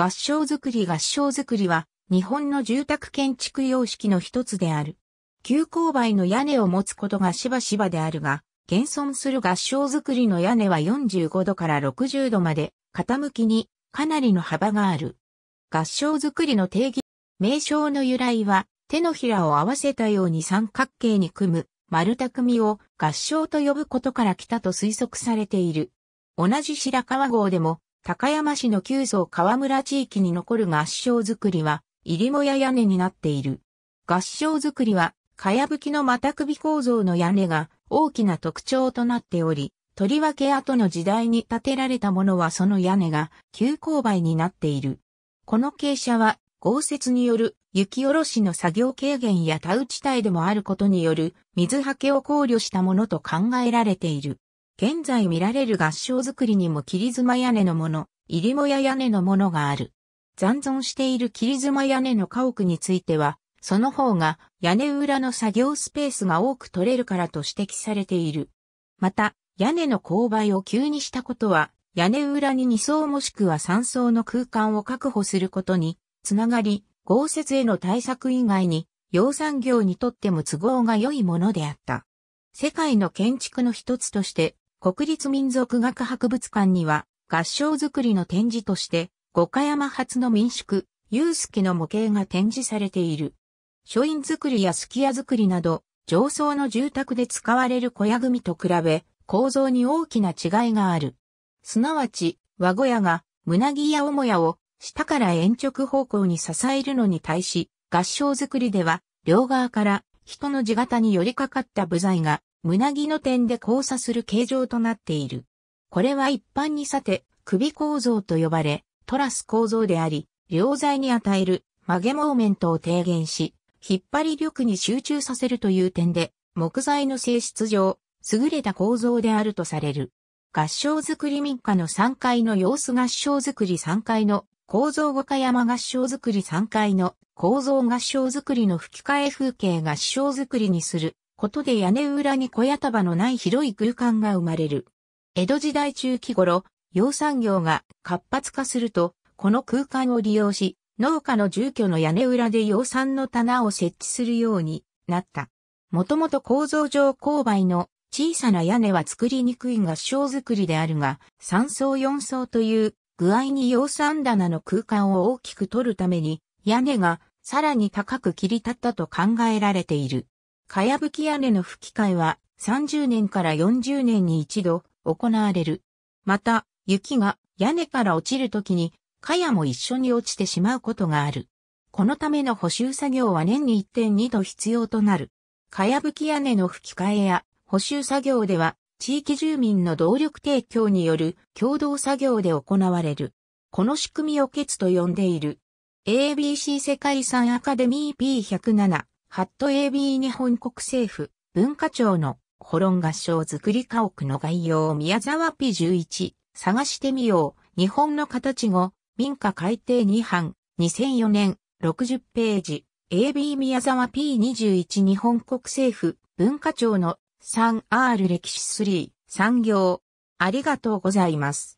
合掌造り合掌造りは日本の住宅建築様式の一つである。急勾配の屋根を持つことがしばしばであるが、現存する合掌造りの屋根は45度から60度まで傾きにかなりの幅がある。合掌造りの定義、名称の由来は手のひらを合わせたように三角形に組む丸匠を合掌と呼ぶことから来たと推測されている。同じ白川郷でも高山市の旧層川村地域に残る合掌造りは、入りもや屋根になっている。合掌造りは、かやぶきの股首構造の屋根が大きな特徴となっており、とりわけ後の時代に建てられたものはその屋根が急勾配になっている。この傾斜は豪雪による雪下ろしの作業軽減や田打ち帯でもあることによる水はけを考慮したものと考えられている。現在見られる合掌造りにも切妻屋根のもの、入母屋屋根のものがある。残存している切妻屋根の家屋については、その方が屋根裏の作業スペースが多く取れるからと指摘されている。また、屋根の勾配を急にしたことは、屋根裏に2層もしくは3層の空間を確保することにつながり、豪雪への対策以外に、養産業にとっても都合が良いものであった。世界の建築の一つとして国立民族学博物館には、合掌造りの展示として、五箇山発の民宿、ユースキの模型が展示されている。書院造りやすき家造りなど、上層の住宅で使われる小屋組と比べ、構造に大きな違いがある。すなわち、和小屋が、胸木や母屋を、下から延直方向に支えるのに対し、合掌造りでは、両側から、人の地形に寄りかかった部材が、胸木の点で交差する形状となっている。これは一般にさて、首構造と呼ばれ、トラス構造であり、両材に与える曲げモーメントを低減し、引っ張り力に集中させるという点で、木材の性質上、優れた構造であるとされる。合掌造り民家の3階の様子合掌造り3階の構造五箇山合掌造り3階の構造合掌造りの吹き替え風景合掌造りにすることで屋根裏に小屋束のない広い空間が生まれる。江戸時代中期頃、養蚕業が活発化すると、この空間を利用し、農家の住居の屋根裏で養蚕の棚を設置するようになった。もともと構造上勾配の小さな屋根は作りにくい合掌造りであるが、3層4層という具合に養蚕棚の空間を大きく取るために、屋根がさらに高く切り立ったと考えられている。かやぶき屋根の吹き替えは30年から40年に一度行われる。また、雪が屋根から落ちるときに、かやも一緒に落ちてしまうことがある。このための補修作業は年に1.2度必要となる。かやぶき屋根の吹き替えや補修作業では、地域住民の動力提供による共同作業で行われる。この仕組みをケツと呼んでいる。ABC 世界遺産アカデミー P107 ハット AB 日本国政府、文化庁の、ホロン合唱作り家屋の概要宮沢 P11、探してみよう、日本の形語、民家改定2版、2004年、60ページ、AB 宮沢 P21 日本国政府、文化庁の 3R 歴史3、産業。ありがとうございます。